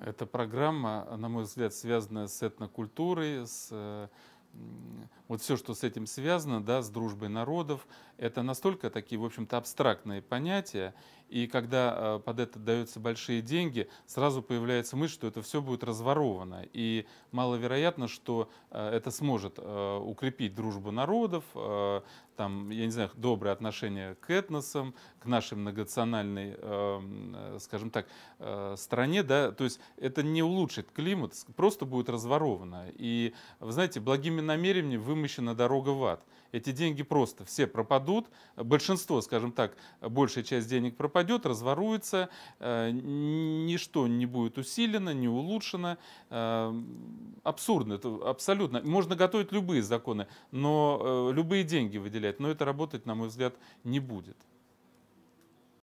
Эта программа, на мой взгляд, связана с этнокультурой, с э, вот все, что с этим связано, да, с дружбой народов, это настолько такие, в общем-то, абстрактные понятия, и когда э, под это даются большие деньги, сразу появляется мысль, что это все будет разворовано. И маловероятно, что э, это сможет э, укрепить дружбу народов, там, я не знаю, добрые отношения к этносам, к нашей многонациональной, скажем так, стране, да, то есть это не улучшит климат, просто будет разворовано. И, вы знаете, благими намерениями вымощена дорога в ад эти деньги просто все пропадут. Большинство, скажем так, большая часть денег пропадет, разворуется, э, ничто не будет усилено, не улучшено. Э, абсурдно, это абсолютно. Можно готовить любые законы, но э, любые деньги выделять, но это работать, на мой взгляд, не будет.